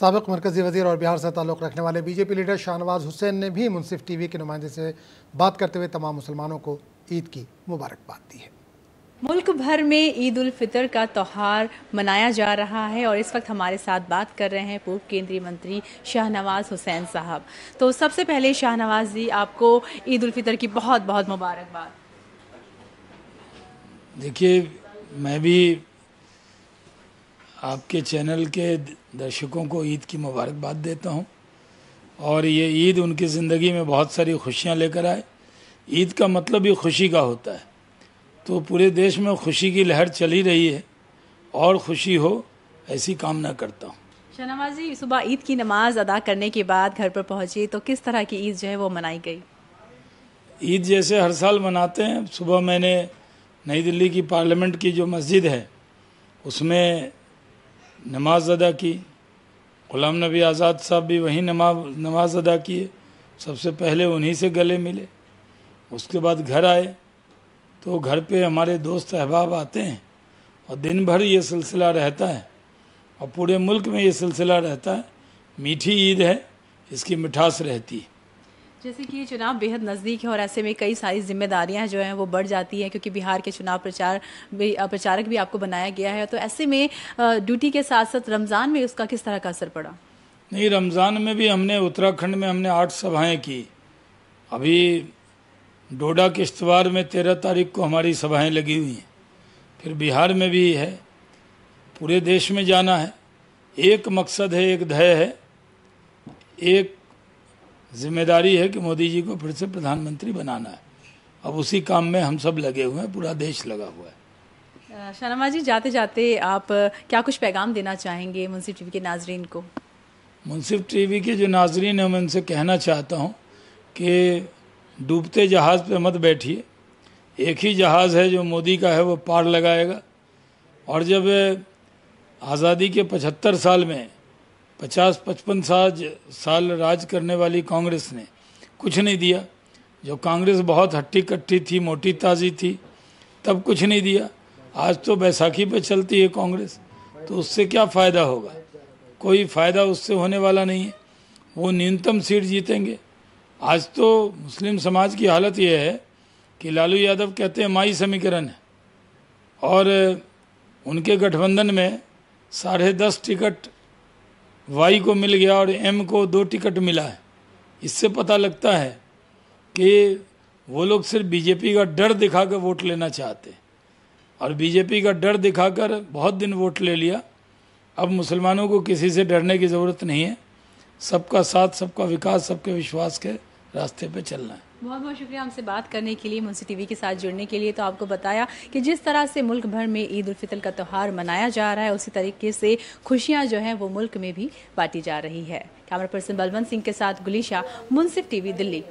सबक मरकज़ी वजीर और बिहार से ताल्लुक़ रखने वाले बीजेपी लीडर शाहनवाज हुसैन ने भी मुनसिफ टी वी के नुमाइंदे से बात करते हुए तमाम मुसलमानों को ईद की मुबारकबाद दी है मुल्क भर में ईद उल फितर का त्यौहार मनाया जा रहा है और इस वक्त हमारे साथ बात कर रहे हैं पूर्व केंद्रीय मंत्री शाहनवाज हुसैन साहब तो सबसे पहले शाहनवाज जी आपको ईद उल फितर की बहुत बहुत मुबारकबाद देखिए मैं भी आपके चैनल के दर्शकों को ईद की मुबारकबाद देता हूँ और ये ईद उनकी ज़िंदगी में बहुत सारी खुशियाँ लेकर आए ईद का मतलब भी खुशी का होता है तो पूरे देश में खुशी की लहर चली रही है और खुशी हो ऐसी कामना करता हूँ शाहनवाजी सुबह ईद की नमाज़ अदा करने के बाद घर पर पहुँची तो किस तरह की ईद जो है वो मनाई गई ईद जैसे हर साल मनाते हैं सुबह मैंने नई दिल्ली की पार्लियामेंट की जो मस्जिद है उसमें नमाज अदा की ग़ुलाम नबी आज़ाद साहब भी वहीं नमाज नमाज अदा किए सबसे पहले उन्हीं से गले मिले उसके बाद घर आए तो घर पे हमारे दोस्त अहबाब आते हैं और दिन भर ये सिलसिला रहता है और पूरे मुल्क में ये सिलसिला रहता है मीठी ईद है इसकी मिठास रहती है जैसे कि ये चुनाव बेहद नज़दीक है और ऐसे में कई सारी जिम्मेदारियां जो हैं वो बढ़ जाती हैं क्योंकि बिहार के चुनाव प्रचार भी प्रचारक भी आपको बनाया गया है तो ऐसे में ड्यूटी के साथ साथ रमज़ान में उसका किस तरह का असर पड़ा नहीं रमज़ान में भी हमने उत्तराखंड में हमने आठ सभाएँ की अभी डोडा किश्तवाड़ में तेरह तारीख को हमारी सभाएँ लगी हुई हैं फिर बिहार में भी है पूरे देश में जाना है एक मकसद है एक धय है एक जिम्मेदारी है कि मोदी जी को फिर से प्रधानमंत्री बनाना है अब उसी काम में हम सब लगे हुए हैं पूरा देश लगा हुआ है शर्मा जी जाते जाते आप क्या कुछ पैगाम देना चाहेंगे मुंसिफ टीवी के नाजरीन को मुंसिफ टीवी के जो नाजरीन हैं मैं उनसे कहना चाहता हूँ कि डूबते जहाज़ पर मत बैठिए एक ही जहाज़ है जो मोदी का है वो पार लगाएगा और जब आज़ादी के पचहत्तर साल में पचास पचपन साज साल राज करने वाली कांग्रेस ने कुछ नहीं दिया जो कांग्रेस बहुत हट्टी कट्टी थी मोटी ताज़ी थी तब कुछ नहीं दिया आज तो बैसाखी पे चलती है कांग्रेस तो उससे क्या फ़ायदा होगा कोई फ़ायदा उससे होने वाला नहीं है वो न्यूनतम सीट जीतेंगे आज तो मुस्लिम समाज की हालत यह है कि लालू यादव कहते हैं माई समीकरण है और उनके गठबंधन में साढ़े दस टिकट वाई को मिल गया और एम को दो टिकट मिला है इससे पता लगता है कि वो लोग सिर्फ बीजेपी का डर दिखाकर वोट लेना चाहते और बीजेपी का डर दिखाकर बहुत दिन वोट ले लिया अब मुसलमानों को किसी से डरने की ज़रूरत नहीं है सबका साथ सबका विकास सबके विश्वास के रास्ते पर चलना है बहुत बहुत शुक्रिया हमसे बात करने के लिए मुंशी टीवी के साथ जुड़ने के लिए तो आपको बताया कि जिस तरह से मुल्क भर में ईद उल फितर का त्यौहार मनाया जा रहा है उसी तरीके से खुशियां जो हैं वो मुल्क में भी बांटी जा रही है कैमरा पर्सन बलवंत सिंह के साथ गुलिशा मुंसिफ टीवी दिल्ली